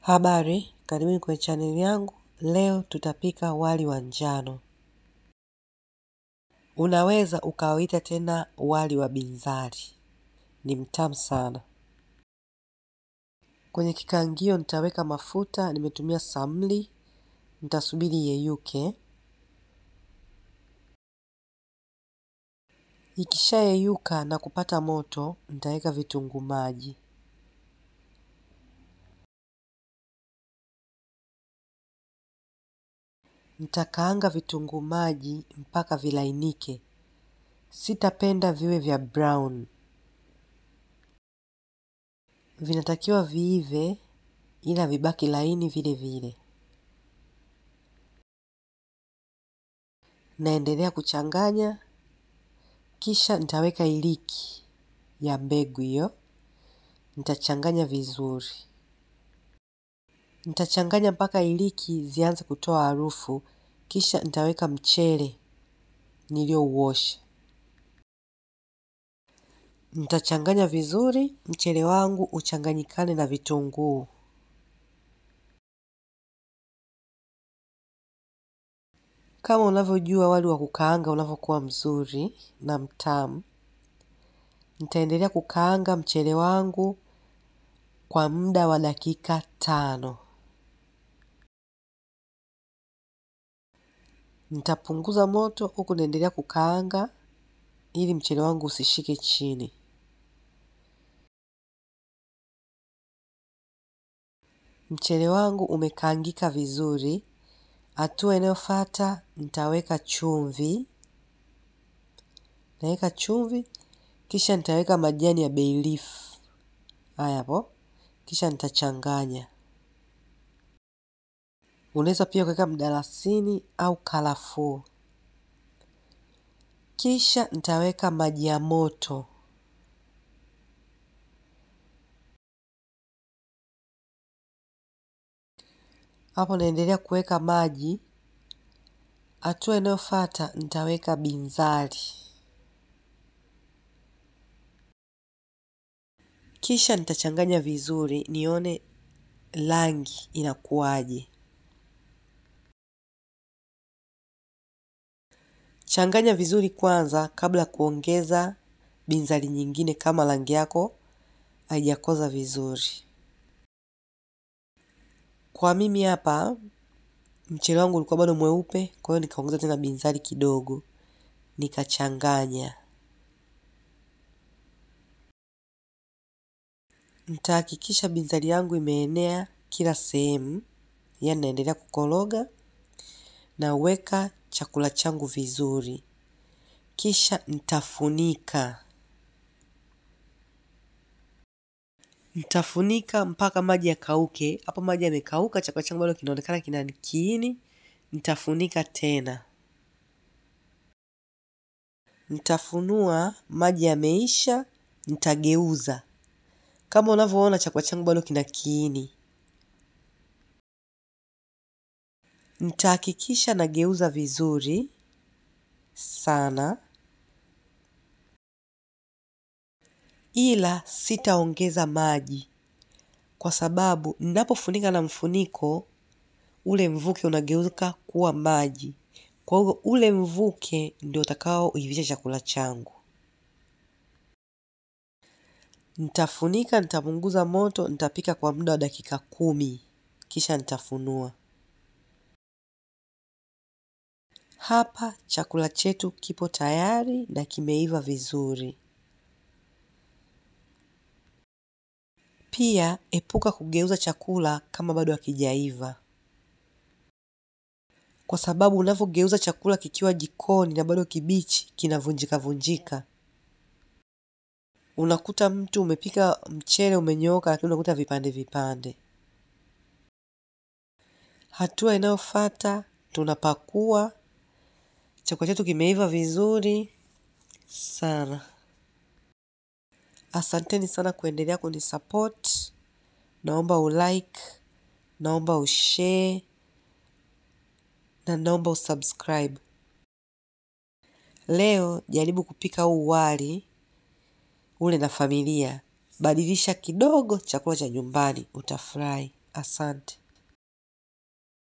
Habari, karibuni kwenye chaneli yangu. Leo tutapika wali wa njano. Unaweza ukawaita tena wali wa binzari, ni mtamu sana. Kwenye kikaangio nitaweka mafuta, nimetumia samli, nitasubiri yeyuke. Ikishayeyuka na kupata moto, nitaweka vitunguu maji Nitakaanga vitunguu maji mpaka vilainike. Sitapenda viwe vya brown. Vinatakiwa viive ila vibaki laini vile vile. Naendelea kuchanganya kisha nitaweka iliki ya mbegu hiyo. Nitachanganya vizuri. Nitachanganya mpaka iliki zianze kutoa harufu kisha nitaweka mchele niliouosha, nitachanganya vizuri mchele wangu uchanganyikane na vitunguu. Kama unavyojua wali wa kukaanga unavyokuwa mzuri na mtamu, nitaendelea kukaanga mchele wangu kwa muda wa dakika tano. Nitapunguza moto huku naendelea kukaanga ili mchele wangu usishike chini. Mchele wangu umekaangika vizuri. Hatua inayofuata nitaweka chumvi, naweka chumvi, kisha nitaweka majani ya bay leaf haya hapo, kisha nitachanganya. Unaweza pia kuweka mdalasini au karafuu. Kisha nitaweka maji ya moto. Hapo naendelea kuweka maji. Hatua inayofuata nitaweka binzari, kisha nitachanganya vizuri nione rangi inakuwaje. Changanya vizuri kwanza kabla kuongeza binzari nyingine kama rangi yako haijakoza vizuri. Kwa mimi hapa mchele wangu ulikuwa bado mweupe, kwa hiyo nikaongeza tena binzari kidogo, nikachanganya. Nitahakikisha binzari yangu imeenea kila sehemu, yaani naendelea kukoroga, weka chakula changu vizuri, kisha ntafunika ntafunika mpaka maji yakauke. Hapo maji yamekauka, chakula changu bado kinaonekana kina kiini. ntafunika tena, ntafunua maji yameisha, ntageuza Kama unavyoona, chakula changu bado kina kiini. Nitahakikisha nageuza vizuri sana ila sitaongeza maji kwa sababu ninapofunika na mfuniko ule mvuke unageuka kuwa maji. Kwa hiyo ule mvuke ndio utakaoivisha chakula changu. Nitafunika, nitapunguza moto, nitapika kwa muda wa dakika kumi. Kisha nitafunua. Hapa chakula chetu kipo tayari na kimeiva vizuri. Pia epuka kugeuza chakula kama bado hakijaiva, kwa sababu unavyogeuza chakula kikiwa jikoni na bado kibichi kinavunjika vunjika. Unakuta mtu umepika mchele umenyooka, lakini unakuta vipande vipande. Hatua inayofuata tunapakua Chakula chetu kimeiva vizuri sana. Asanteni sana kuendelea kunisupport. Naomba ulike, naomba ushare na naomba usubscribe. Leo jaribu kupika huu wali ule na familia. Badilisha kidogo chakula cha nyumbani, utafurahi. Asante.